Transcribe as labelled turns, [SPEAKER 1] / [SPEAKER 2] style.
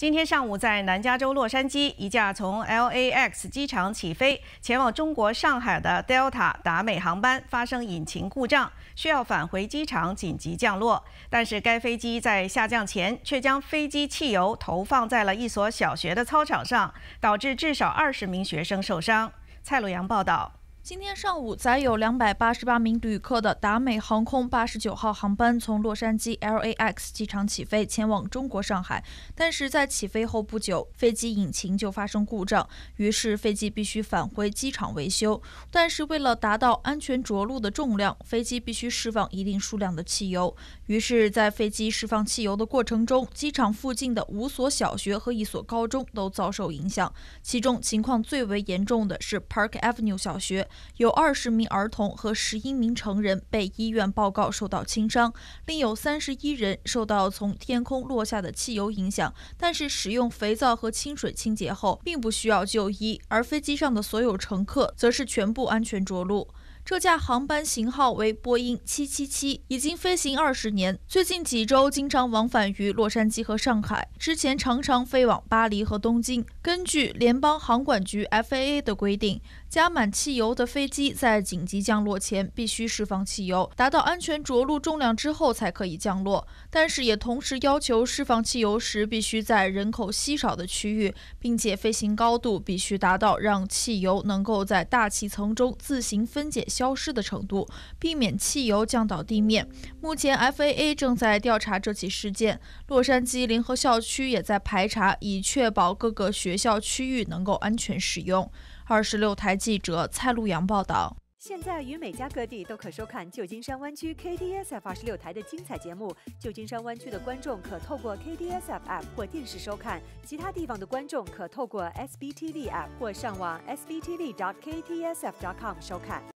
[SPEAKER 1] 今天上午，在南加州洛杉矶，一架从 LAX 机场起飞前往中国上海的 Delta 达美航班发生引擎故障，需要返回机场紧急降落。但是，该飞机在下降前却将飞机汽油投放在了一所小学的操场上，导致至少二十名学生受伤。蔡路阳报道。今天上午，载有两百八十八名旅客的达
[SPEAKER 2] 美航空八十九号航班从洛杉矶 LAX 机场起飞，前往中国上海。但是在起飞后不久，飞机引擎就发生故障，于是飞机必须返回机场维修。但是为了达到安全着陆的重量，飞机必须释放一定数量的汽油。于是，在飞机释放汽油的过程中，机场附近的五所小学和一所高中都遭受影响。其中情况最为严重的是 Park Avenue 小学。有二十名儿童和十一名成人被医院报告受到轻伤，另有三十一人受到从天空落下的汽油影响，但是使用肥皂和清水清洁后，并不需要就医。而飞机上的所有乘客则是全部安全着陆。这架航班型号为波音七七七，已经飞行二十年。最近几周经常往返于洛杉矶和上海，之前常常飞往巴黎和东京。根据联邦航管局 FAA 的规定，加满汽油的飞机在紧急降落前必须释放汽油，达到安全着陆重量之后才可以降落。但是也同时要求释放汽油时必须在人口稀少的区域，并且飞行高度必须达到让汽油能够在大气层中自行分解。消失的程度，避免汽油降到地面。目前，F A A 正在调查这起事件，洛杉矶联合校区也在排查，以确保各个学校区域能够安全使用。二十六台记者蔡路阳报道。
[SPEAKER 3] 现在，于每家各地都可收看旧金山湾区 K d S F 二十六台的精彩节目。旧金山湾区的观众可透过 K d S F app 或电视收看，其他地方的观众可透过 S B T V app 或上网 S B T V dot K T S F dot com 收看。